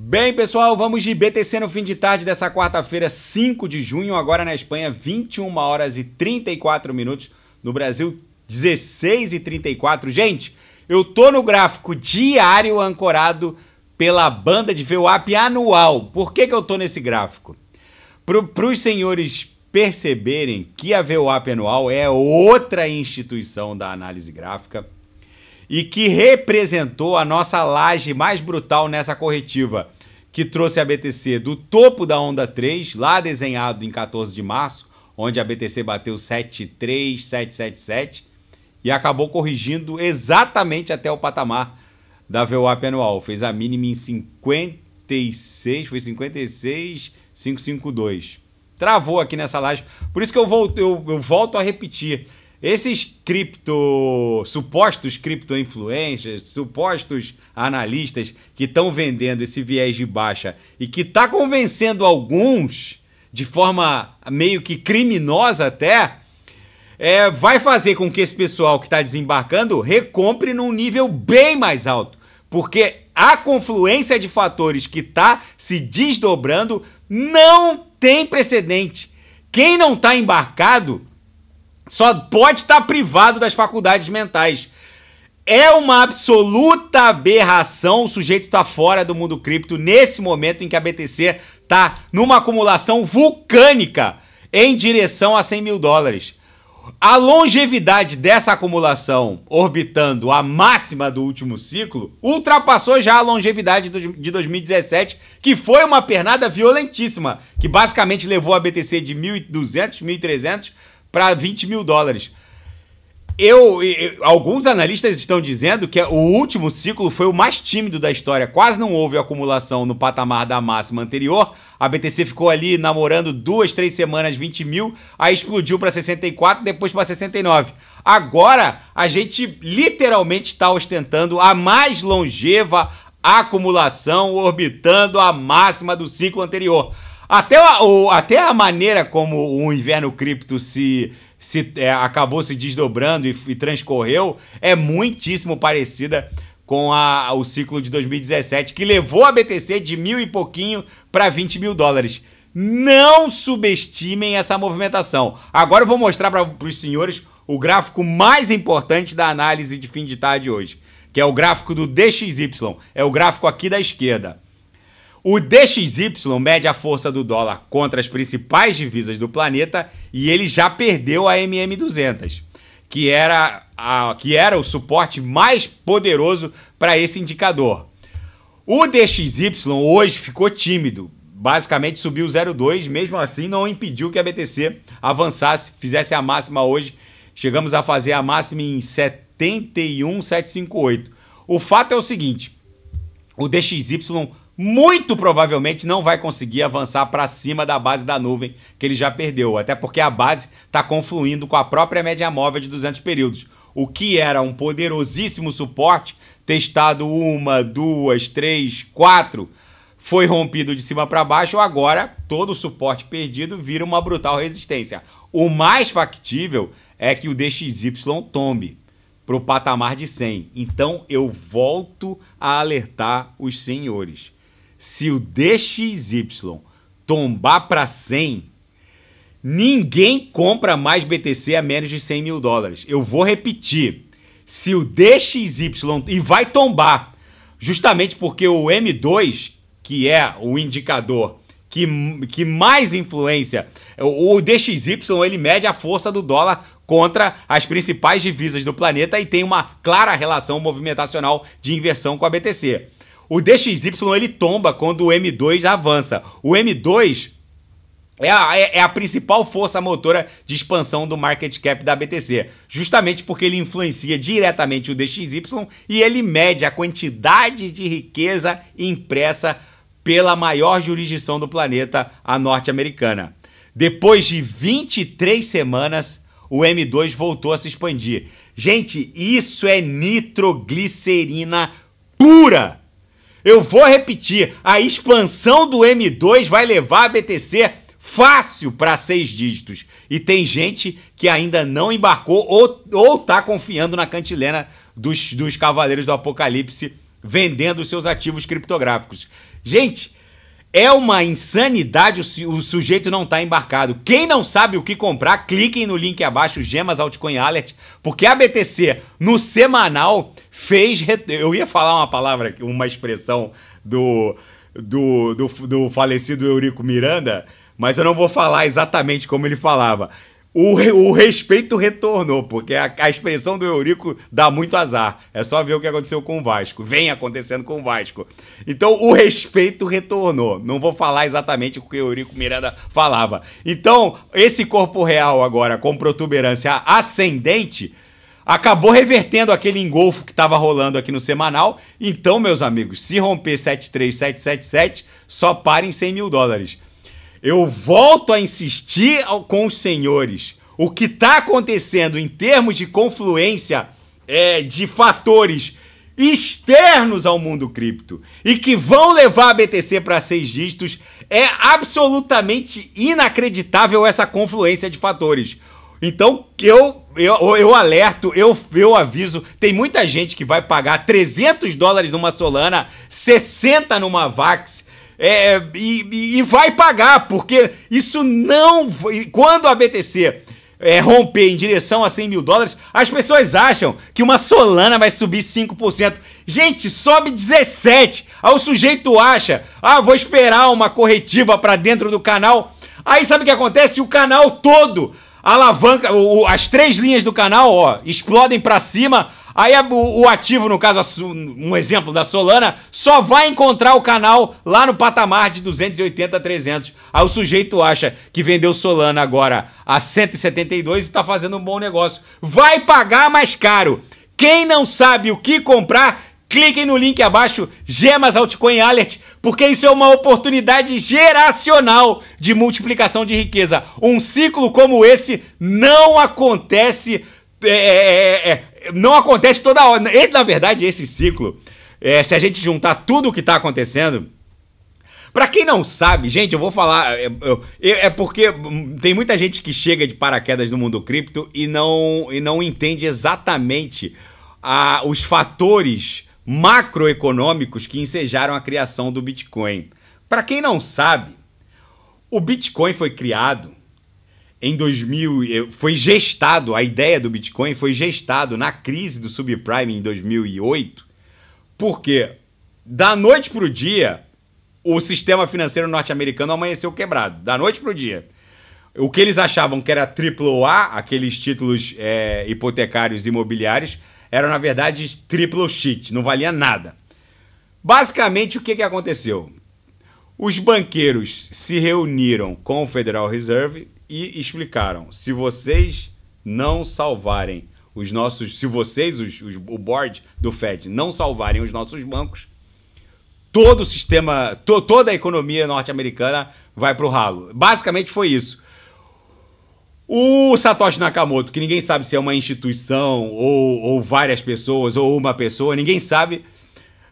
Bem, pessoal, vamos de BTC no fim de tarde dessa quarta-feira, 5 de junho, agora na Espanha, 21 horas e 34 minutos, no Brasil, 16 e 34. Gente, eu tô no gráfico diário ancorado pela banda de VWAP anual. Por que, que eu tô nesse gráfico? Para os senhores perceberem que a VWAP anual é outra instituição da análise gráfica e que representou a nossa laje mais brutal nessa corretiva, que trouxe a BTC do topo da onda 3, lá desenhado em 14 de março, onde a BTC bateu 73777 e acabou corrigindo exatamente até o patamar da VWAP anual. Fez a mínima em 56, foi 56552. Travou aqui nessa laje. Por isso que eu volto, eu, eu volto a repetir esses cripto. supostos cripto-influencers, supostos analistas que estão vendendo esse viés de baixa e que está convencendo alguns, de forma meio que criminosa até, é, vai fazer com que esse pessoal que está desembarcando recompre num nível bem mais alto. Porque a confluência de fatores que está se desdobrando não tem precedente. Quem não está embarcado só pode estar privado das faculdades mentais. É uma absoluta aberração o sujeito estar tá fora do mundo cripto nesse momento em que a BTC tá numa acumulação vulcânica em direção a 100 mil dólares. A longevidade dessa acumulação orbitando a máxima do último ciclo ultrapassou já a longevidade de 2017, que foi uma pernada violentíssima, que basicamente levou a BTC de 1.200, 1.300 para 20 mil dólares. Eu, eu, alguns analistas estão dizendo que o último ciclo foi o mais tímido da história. Quase não houve acumulação no patamar da máxima anterior. A BTC ficou ali namorando duas, três semanas 20 mil, aí explodiu para 64, depois para 69. Agora a gente literalmente está ostentando a mais longeva acumulação, orbitando a máxima do ciclo anterior. Até a, o, até a maneira como o inverno cripto se, se é, acabou se desdobrando e, e, transcorreu é muitíssimo parecida com a, o ciclo de 2017, que levou a BTC de mil e pouquinho para 20 mil dólares. Não subestimem essa movimentação. Agora eu vou mostrar para os senhores o gráfico mais importante da análise de fim de tarde hoje, que é o gráfico do DXY. É o gráfico aqui da esquerda. O DXY mede a força do dólar contra as principais divisas do planeta e ele já perdeu a MM200, que era, a, que era o suporte mais poderoso para esse indicador. O DXY hoje ficou tímido, basicamente subiu 0,2, mesmo assim não impediu que a BTC avançasse, fizesse a máxima hoje. Chegamos a fazer a máxima em 71,758. O fato é o seguinte: o DXY muito provavelmente não vai conseguir avançar para cima da base da nuvem que ele já perdeu, até porque a base está confluindo com a própria média móvel de 200 períodos. O que era um poderosíssimo suporte, testado uma, duas, três, quatro, foi rompido de cima para baixo, agora todo o suporte perdido vira uma brutal resistência. O mais factível é que o DXY tombe para o patamar de 100. Então eu volto a alertar os senhores se o DXY tombar para 100, ninguém compra mais BTC a menos de 100 mil dólares. Eu vou repetir. Se o DXY. E vai tombar. Justamente porque o M2, que é o indicador que, que mais influencia. O, o DXY ele mede a força do dólar contra as principais divisas do planeta e tem uma clara relação movimentacional de inversão com a BTC. O DXY ele tomba quando o M2 avança. O M2 é a, é, é a, principal força motora de expansão do market cap da BTC, justamente porque ele influencia diretamente o DXY e ele mede a quantidade de riqueza impressa pela maior jurisdição do planeta, a norte-americana. Depois de 23 semanas, o M2 voltou a se expandir. Gente, isso é nitroglicerina pura! Eu vou repetir, a expansão do M2 vai levar a BTC fácil para seis dígitos. E tem gente que ainda não embarcou ou, ou tá confiando na cantilena dos, dos Cavaleiros do Apocalipse vendendo seus ativos criptográficos. Gente, é uma insanidade o, sujeito não tá embarcado. Quem não sabe o que comprar, cliquem no link abaixo, Gemas Altcoin Alert, porque a BTC no semanal fez. Eu ia falar uma palavra, uma expressão do, do, do, do falecido Eurico Miranda, mas eu não vou falar exatamente como ele falava o, o respeito retornou, porque a, a, expressão do Eurico dá muito azar. É só ver o que aconteceu com o Vasco. Vem acontecendo com o Vasco. Então o respeito retornou. Não vou falar exatamente o que o Eurico Miranda falava. Então, esse corpo real agora, com protuberância ascendente, acabou revertendo aquele engolfo que estava rolando aqui no semanal. Então, meus amigos, se romper 73777, só parem 100 mil dólares. Eu volto a insistir com os senhores. O que está acontecendo em termos de confluência é, de fatores externos ao mundo cripto e que vão levar a BTC para seis dígitos é absolutamente inacreditável essa confluência de fatores. Então eu, eu, eu alerto, eu, eu aviso, tem muita gente que vai pagar 300 dólares numa Solana, 60 numa Vax, é, é e, e, vai pagar, porque isso não. Quando a BTC é, romper em direção a 100 mil dólares, as pessoas acham que uma Solana vai subir 5%. Gente, sobe 17%. Aí o sujeito acha, ah, vou esperar uma corretiva para dentro do canal. Aí sabe o que acontece? O canal todo, alavanca, o, as três linhas do canal, ó, explodem para cima. Aí o, o ativo, no caso, um exemplo da Solana, só vai encontrar o canal lá no patamar de 280 a 300. Aí o sujeito acha que vendeu Solana agora a 172 e está fazendo um bom negócio. Vai pagar mais caro. Quem não sabe o que comprar, cliquem no link abaixo, Gemas Altcoin Alert, porque isso é uma oportunidade geracional de multiplicação de riqueza. Um ciclo como esse não acontece é, é, é, é, não acontece toda hora. E na verdade, esse ciclo, se a gente juntar tudo o que está acontecendo. Para quem não sabe, gente, eu vou falar. É, porque tem muita gente que chega de paraquedas no mundo cripto e não, e não entende exatamente a, os fatores macroeconômicos que ensejaram a criação do Bitcoin. Para quem não sabe, o Bitcoin foi criado em 2000 foi gestado, a ideia do Bitcoin foi gestado na crise do subprime em 2008, porque da noite para o dia o sistema financeiro norte-americano amanheceu quebrado, da noite para o dia. O que eles achavam que era AAA, aqueles títulos é, hipotecários imobiliários, era na verdade triplo shit, não valia nada. Basicamente, o que, que aconteceu? Os banqueiros se reuniram com o Federal Reserve e explicaram: se vocês não salvarem os nossos, se vocês, os, os, o board do Fed, não salvarem os nossos bancos, todo o sistema, to, toda a economia norte-americana vai para o ralo. Basicamente foi isso. O Satoshi Nakamoto, que ninguém sabe se é uma instituição ou, ou várias pessoas ou uma pessoa, ninguém sabe,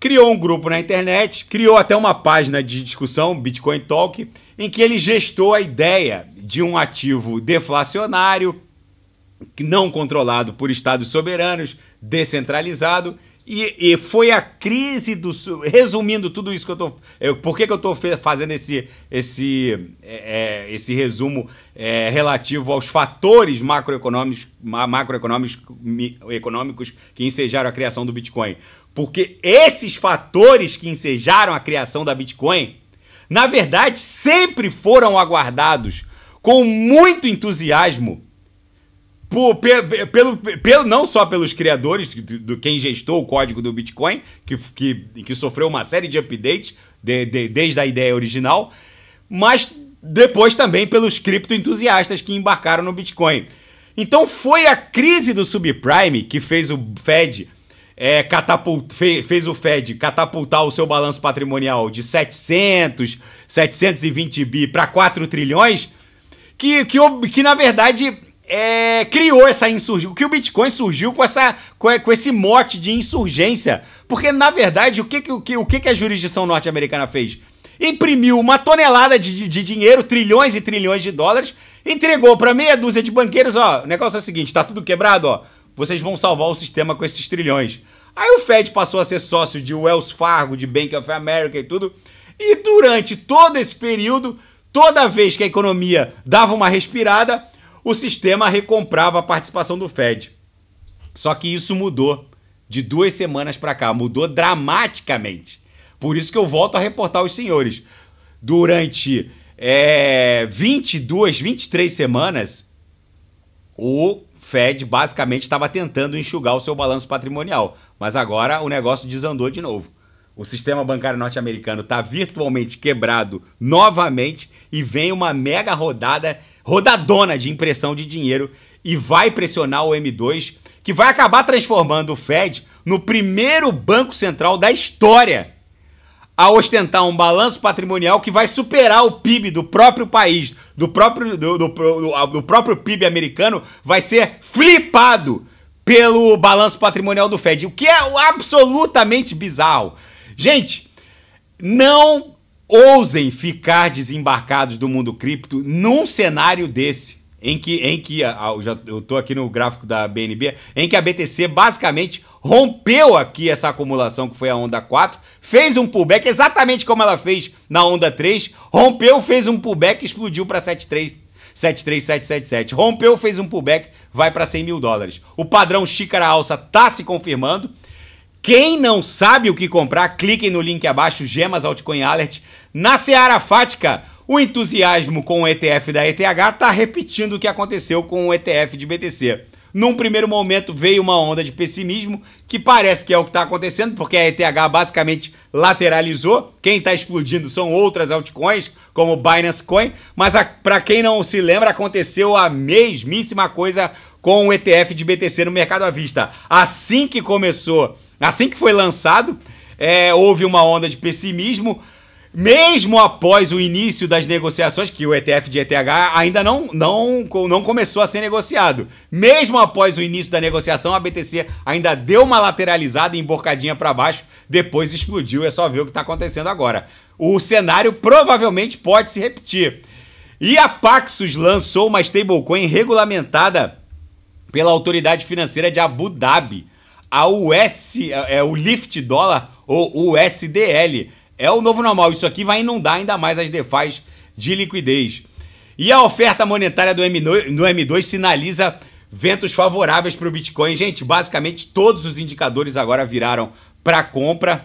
criou um grupo na internet, criou até uma página de discussão, Bitcoin Talk, em que ele gestou a ideia de um ativo deflacionário, não controlado por estados soberanos, descentralizado, e, e, foi a crise do. Resumindo tudo isso que eu tô. Eu, por que, que eu estou fazendo esse, esse, é, é, esse resumo é, relativo aos fatores macroeconômicos, macroeconômicos econômicos que ensejaram a criação do Bitcoin? Porque esses fatores que ensejaram a criação da Bitcoin na verdade, sempre foram aguardados com muito entusiasmo por, pelo, pelo, não só pelos criadores do, do, quem gestou o código do Bitcoin, que, que, que sofreu uma série de updates de, de, desde a ideia original, mas depois também pelos criptoentusiastas que embarcaram no Bitcoin. Então foi a crise do subprime que fez o Fed é, catapult, fez, fez o Fed catapultar o seu balanço patrimonial de 700, 720 bi para 4 trilhões, que, que, que na verdade é, criou essa insurgência, que o Bitcoin surgiu com, essa, com, esse mote de insurgência. Porque, na verdade, o que, o que, o que a jurisdição norte-americana fez? Imprimiu uma tonelada de, de, dinheiro, trilhões e trilhões de dólares, entregou para meia dúzia de banqueiros, ó, o negócio é o seguinte, tá tudo quebrado, ó, vocês vão salvar o sistema com esses trilhões. Aí o Fed passou a ser sócio de Wells Fargo, de Bank of America e tudo. E durante todo esse período, toda vez que a economia dava uma respirada, o sistema recomprava a participação do Fed. Só que isso mudou de duas semanas para cá, mudou dramaticamente. Por isso que eu volto a reportar os senhores. Durante é, 22, 23 semanas, o Fed basicamente estava tentando enxugar o seu balanço patrimonial, mas agora o negócio desandou de novo. O sistema bancário norte-americano está virtualmente quebrado novamente e vem uma mega rodada, rodadona de impressão de dinheiro e vai pressionar o M2, que vai acabar transformando o Fed no primeiro banco central da história a ostentar um balanço patrimonial que vai superar o PIB do próprio país, do próprio, do, do, do, do próprio PIB americano, vai ser flipado pelo balanço patrimonial do Fed, o que é absolutamente bizarro. Gente, não ousem ficar desembarcados do mundo cripto num cenário desse em que, em que a, a, já, eu estou aqui no gráfico da BNB, em que a BTC basicamente rompeu aqui essa acumulação que foi a onda 4, fez um pullback exatamente como ela fez na onda 3, rompeu, fez um pullback e explodiu para 73. 73777. Rompeu, fez um pullback, vai para 100 mil dólares. O padrão xícara alça tá se confirmando. Quem não sabe o que comprar, cliquem no link abaixo, Gemas Altcoin Alert. Na Seara Fática, o entusiasmo com o ETF da ETH está repetindo o que aconteceu com o ETF de BTC. Num primeiro momento veio uma onda de pessimismo, que parece que é o que está acontecendo, porque a ETH basicamente lateralizou. Quem está explodindo são outras altcoins, como o Binance Coin, mas para quem não se lembra, aconteceu a mesmíssima coisa com o ETF de BTC no mercado à vista. Assim que começou, assim que foi lançado, é, houve uma onda de pessimismo mesmo após o início das negociações, que o ETF de ETH ainda não, não, não começou a ser negociado, mesmo após o início da negociação, a BTC ainda deu uma lateralizada e emborcadinha para baixo, depois explodiu, é só ver o que está acontecendo agora. O cenário provavelmente pode se repetir. E a Paxos lançou uma stablecoin regulamentada pela autoridade financeira de Abu Dhabi, a US, é, é o Lift Dólar ou USDL é o novo normal. Isso aqui vai inundar ainda mais as DeFi de liquidez. E a oferta monetária do M2, M2 sinaliza ventos favoráveis para o Bitcoin. Gente, basicamente todos os indicadores agora viraram para compra.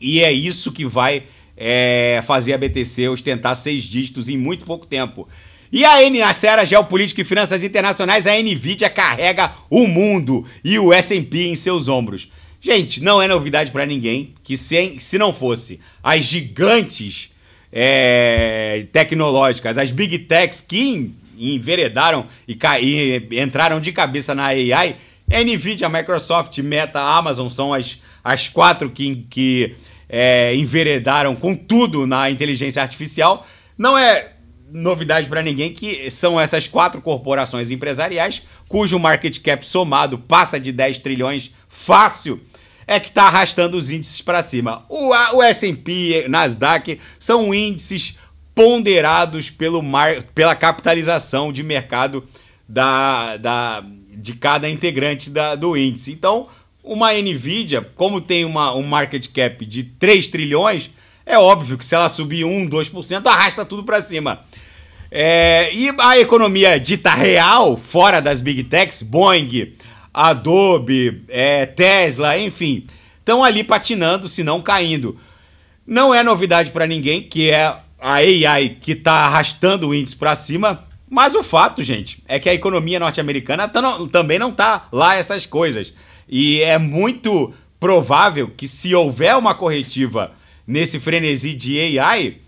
E é isso que vai é, fazer a BTC ostentar seis dígitos em muito pouco tempo. E a Sera Geopolítica e Finanças Internacionais, a NVIDIA carrega o mundo e o S&P em seus ombros. Gente, não é novidade para ninguém que se, se não fosse as gigantes é, tecnológicas, as big techs que enveredaram e, e entraram de cabeça na AI, Nvidia, Microsoft, Meta, Amazon são as, as quatro que, que é, enveredaram com tudo na inteligência artificial. Não é novidade para ninguém que são essas quatro corporações empresariais cujo market cap somado passa de 10 trilhões fácil é que está arrastando os índices para cima. O, o S&P, Nasdaq são índices ponderados pelo mar, pela capitalização de mercado da, da, de cada integrante da, do índice. Então, uma Nvidia, como tem uma, um market cap de 3 trilhões, é óbvio que se ela subir 1, 2%, arrasta tudo para cima. É, e a economia dita real, fora das big techs, Boeing, Adobe, é, Tesla, enfim, estão ali patinando, se não caindo. Não é novidade para ninguém que é a AI que está arrastando o índice para cima, mas o fato, gente, é que a economia norte-americana tá também não está lá essas coisas. E é muito provável que se houver uma corretiva nesse frenesi de AI,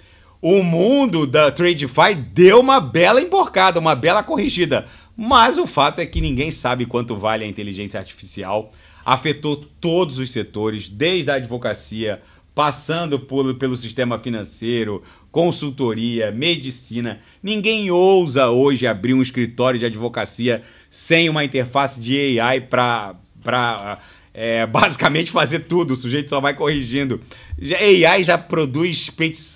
o mundo da TradeFi deu uma bela emborcada, uma bela corrigida. Mas o fato é que ninguém sabe quanto vale a inteligência artificial. Afetou todos os setores, desde a advocacia, passando por, pelo sistema financeiro, consultoria, medicina. Ninguém ousa hoje abrir um escritório de advocacia sem uma interface de AI para é, basicamente fazer tudo. O sujeito só vai corrigindo. AI já produz,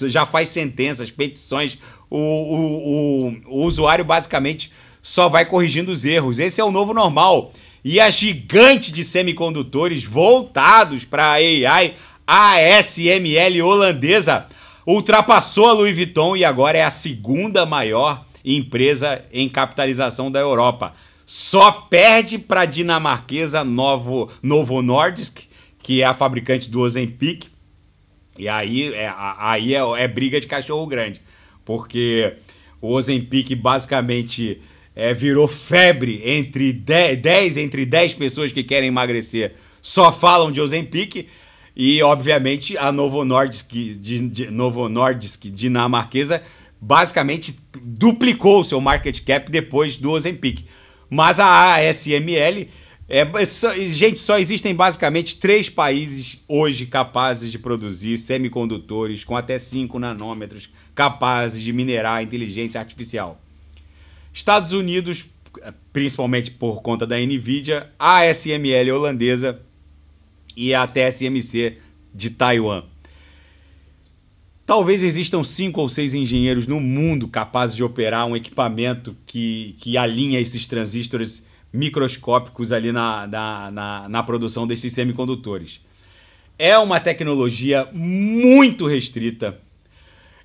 já faz sentenças, petições. O, o, o, o usuário basicamente só vai corrigindo os erros. Esse é o novo normal. E a gigante de semicondutores voltados para a AI, ASML holandesa, ultrapassou a Louis Vuitton e agora é a segunda maior empresa em capitalização da Europa. Só perde para a dinamarquesa Novo, Novo Nordisk, que é a fabricante do Ozempic. E aí, é, aí é, é briga de cachorro grande, porque o Ozempic basicamente é, virou febre entre 10, entre 10 pessoas que querem emagrecer só falam de Ozempic e obviamente a Novo Nordisk, de, de, Novo Nordisk dinamarquesa basicamente duplicou o seu market cap depois do Ozempic. Mas a ASML é, só, gente, só existem basicamente três países hoje capazes de produzir semicondutores com até 5 nanômetros capazes de minerar inteligência artificial. Estados Unidos, principalmente por conta da Nvidia, a SML holandesa e a TSMC de Taiwan. Talvez existam cinco ou seis engenheiros no mundo capazes de operar um equipamento que, que alinha esses transistores microscópicos ali na, na, na, na produção desses semicondutores. É uma tecnologia muito restrita,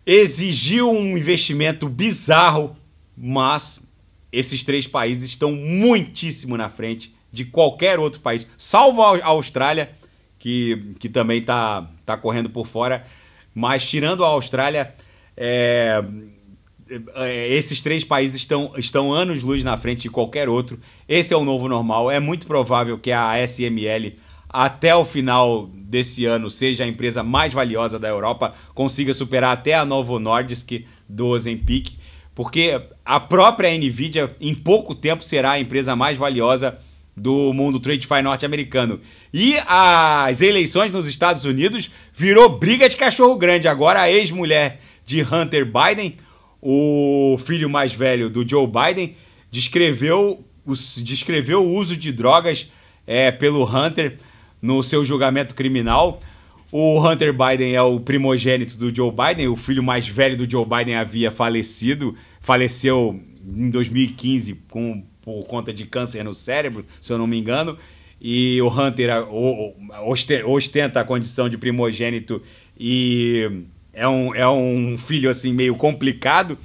exigiu um investimento bizarro mas esses três países estão muitíssimo na frente de qualquer outro país, salvo a Austrália, que, que também está tá correndo por fora. Mas tirando a Austrália, é, é, é esses três países estão, estão anos-luz na frente de qualquer outro. Esse é o novo normal. É muito provável que a SML até o final desse ano, seja a empresa mais valiosa da Europa, consiga superar até a Novo Nordisk do Ozempic porque a própria Nvidia em pouco tempo será a empresa mais valiosa do mundo trade fi norte-americano. E as eleições nos Estados Unidos virou briga de cachorro grande. Agora a ex-mulher de Hunter Biden, o filho mais velho do Joe Biden, descreveu, descreveu o uso de drogas é, pelo Hunter no seu julgamento criminal o Hunter Biden é o primogênito do Joe Biden, o filho mais velho do Joe Biden havia falecido, faleceu em 2015 com, por conta de câncer no cérebro, se eu não me engano, e o Hunter ostenta a condição de primogênito e é um, é um filho assim meio complicado,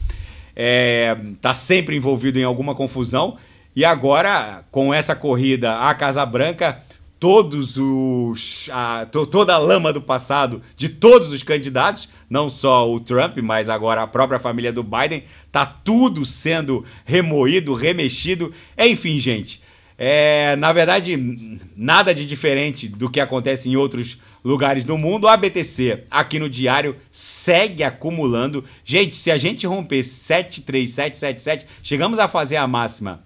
é, tá sempre envolvido em alguma confusão, e agora com essa corrida à Casa Branca todos os a, to, toda a lama do passado de todos os candidatos, não só o Trump, mas agora a própria família do Biden, tá tudo sendo remoído, remexido. Enfim, gente, é, na verdade, nada de diferente do que acontece em outros lugares do mundo. A BTC aqui no diário segue acumulando. Gente, se a gente romper 73777, chegamos a fazer a máxima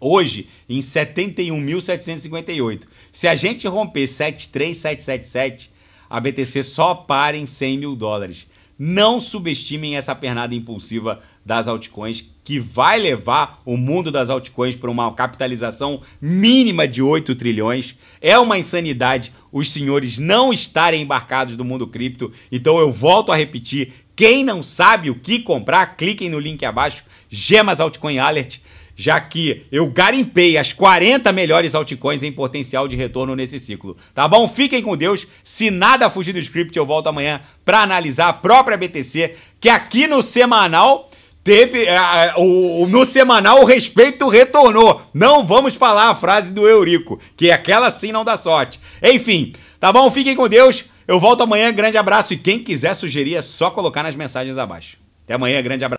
hoje em 71.758. Se a gente romper 73777, a BTC só para em 100 mil dólares. Não subestimem essa pernada impulsiva das altcoins que vai levar o mundo das altcoins para uma capitalização mínima de 8 trilhões. É uma insanidade os senhores não estarem embarcados no mundo cripto. Então eu volto a repetir, quem não sabe o que comprar, cliquem no link abaixo, Gemas Altcoin Alert já que eu garimpei as 40 melhores altcoins em potencial de retorno nesse ciclo. Tá bom? Fiquem com Deus. Se nada fugir do script, eu volto amanhã para analisar a própria BTC, que aqui no semanal teve uh, o, no semanal o respeito retornou. Não vamos falar a frase do Eurico, que aquela sim não dá sorte. Enfim, tá bom? Fiquem com Deus. Eu volto amanhã. Grande abraço e quem quiser sugerir é só colocar nas mensagens abaixo. Até amanhã, grande abraço.